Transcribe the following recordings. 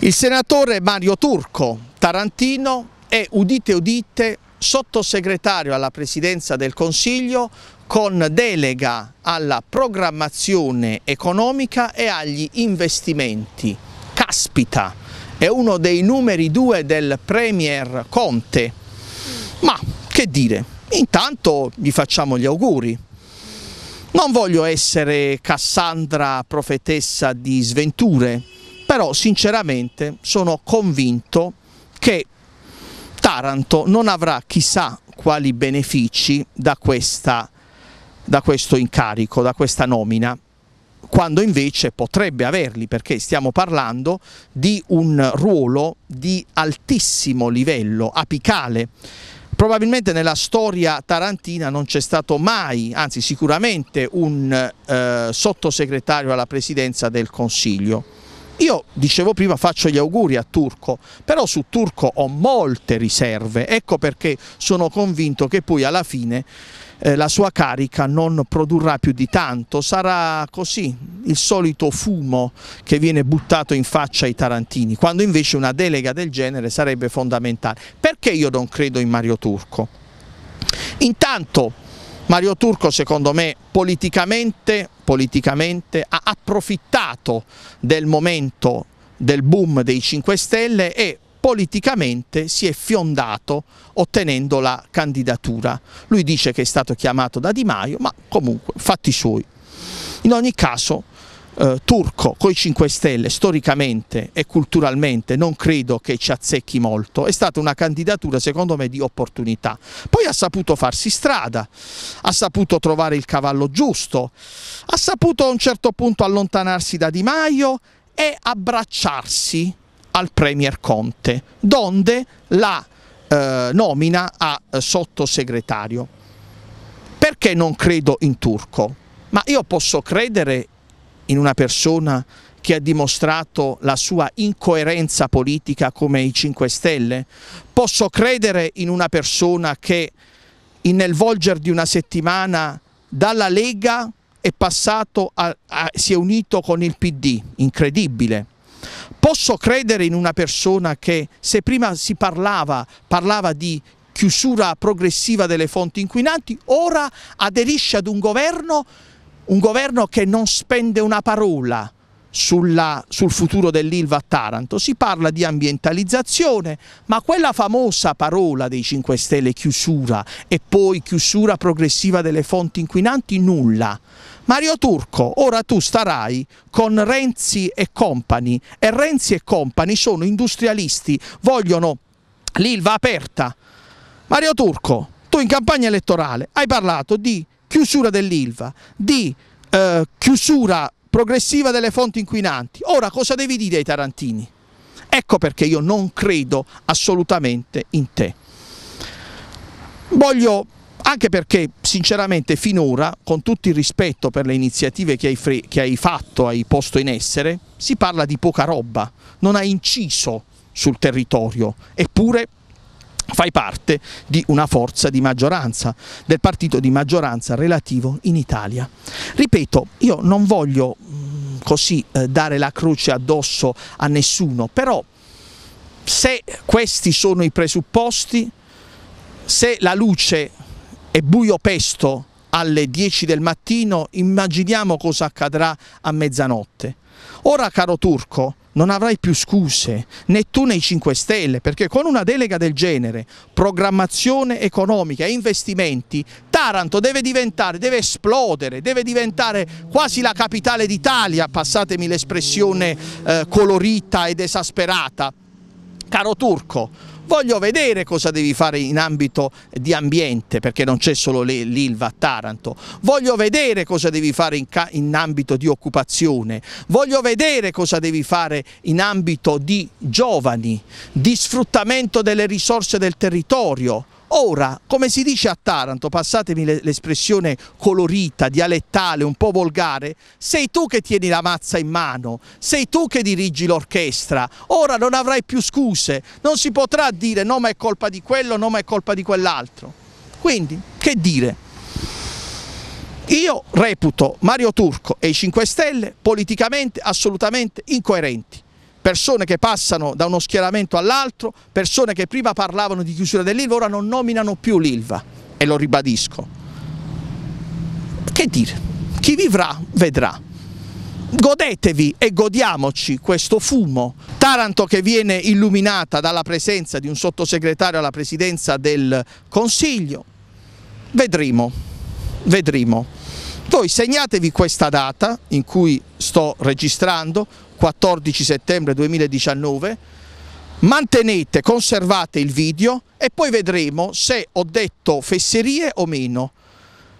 Il senatore Mario Turco, Tarantino, è, udite udite, sottosegretario alla Presidenza del Consiglio con delega alla programmazione economica e agli investimenti. Caspita, è uno dei numeri due del Premier Conte. Ma che dire, intanto gli facciamo gli auguri. Non voglio essere Cassandra profetessa di sventure, però sinceramente sono convinto che Taranto non avrà chissà quali benefici da, questa, da questo incarico, da questa nomina quando invece potrebbe averli perché stiamo parlando di un ruolo di altissimo livello, apicale. Probabilmente nella storia tarantina non c'è stato mai, anzi sicuramente, un eh, sottosegretario alla presidenza del Consiglio. Io dicevo prima faccio gli auguri a Turco, però su Turco ho molte riserve, ecco perché sono convinto che poi alla fine eh, la sua carica non produrrà più di tanto, sarà così il solito fumo che viene buttato in faccia ai tarantini, quando invece una delega del genere sarebbe fondamentale. Perché io non credo in Mario Turco? Intanto Mario Turco secondo me politicamente, politicamente ha approfittato del momento del boom dei 5 Stelle e politicamente si è fiondato ottenendo la candidatura. Lui dice che è stato chiamato da Di Maio, ma comunque fatti suoi. In ogni caso eh, Turco coi 5 Stelle storicamente e culturalmente non credo che ci azzecchi molto, è stata una candidatura secondo me di opportunità. Poi ha saputo farsi strada, ha saputo trovare il cavallo giusto, ha saputo a un certo punto allontanarsi da Di Maio e abbracciarsi al Premier Conte, donde la eh, nomina a eh, sottosegretario. Perché non credo in Turco? Ma io posso credere in una persona che ha dimostrato la sua incoerenza politica come i 5 Stelle? Posso credere in una persona che nel volgere di una settimana dalla Lega è passato a, a, si è unito con il PD, incredibile. Posso credere in una persona che se prima si parlava, parlava di chiusura progressiva delle fonti inquinanti, ora aderisce ad un governo un governo che non spende una parola sulla, sul futuro dell'Ilva a Taranto, si parla di ambientalizzazione, ma quella famosa parola dei 5 Stelle chiusura e poi chiusura progressiva delle fonti inquinanti, nulla. Mario Turco, ora tu starai con Renzi e Company e Renzi e Company sono industrialisti, vogliono l'Ilva aperta. Mario Turco, tu in campagna elettorale hai parlato di chiusura dell'ILVA, di eh, chiusura progressiva delle fonti inquinanti. Ora cosa devi dire ai tarantini? Ecco perché io non credo assolutamente in te. Voglio, anche perché sinceramente finora, con tutto il rispetto per le iniziative che hai, che hai fatto, hai posto in essere, si parla di poca roba, non hai inciso sul territorio, eppure fai parte di una forza di maggioranza, del partito di maggioranza relativo in Italia. Ripeto, io non voglio mm, così eh, dare la croce addosso a nessuno, però se questi sono i presupposti, se la luce è buio pesto alle 10 del mattino, immaginiamo cosa accadrà a mezzanotte. Ora, caro Turco, non avrai più scuse, né tu né i 5 Stelle, perché con una delega del genere, programmazione economica e investimenti, Taranto deve diventare, deve esplodere, deve diventare quasi la capitale d'Italia, passatemi l'espressione eh, colorita ed esasperata. Caro Turco, voglio vedere cosa devi fare in ambito di ambiente perché non c'è solo l'Ilva a Taranto, voglio vedere cosa devi fare in, in ambito di occupazione, voglio vedere cosa devi fare in ambito di giovani, di sfruttamento delle risorse del territorio, Ora, come si dice a Taranto, passatemi l'espressione colorita, dialettale, un po' volgare, sei tu che tieni la mazza in mano, sei tu che dirigi l'orchestra, ora non avrai più scuse, non si potrà dire no ma è colpa di quello, no ma è colpa di quell'altro. Quindi, che dire? Io reputo Mario Turco e i 5 Stelle politicamente assolutamente incoerenti persone che passano da uno schieramento all'altro, persone che prima parlavano di chiusura dell'ILVA, ora non nominano più l'ILVA e lo ribadisco. Che dire? Chi vivrà vedrà. Godetevi e godiamoci questo fumo. Taranto che viene illuminata dalla presenza di un sottosegretario alla presidenza del Consiglio. Vedremo, vedremo. Poi segnatevi questa data in cui sto registrando, 14 settembre 2019, mantenete, conservate il video e poi vedremo se ho detto fesserie o meno.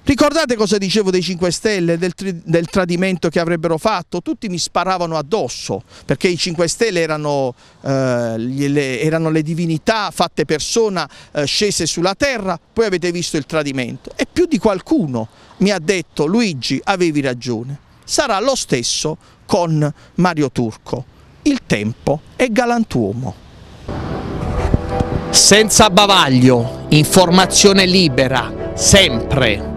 Ricordate cosa dicevo dei 5 Stelle, del, del, tradimento che avrebbero fatto? Tutti mi sparavano addosso, perché i 5 Stelle erano, eh, le, erano le, divinità fatte persona, eh, scese sulla terra, poi avete visto il tradimento. E più di qualcuno mi ha detto, Luigi, avevi ragione. Sarà lo stesso con Mario Turco. Il tempo è galantuomo. Senza bavaglio, informazione libera, sempre.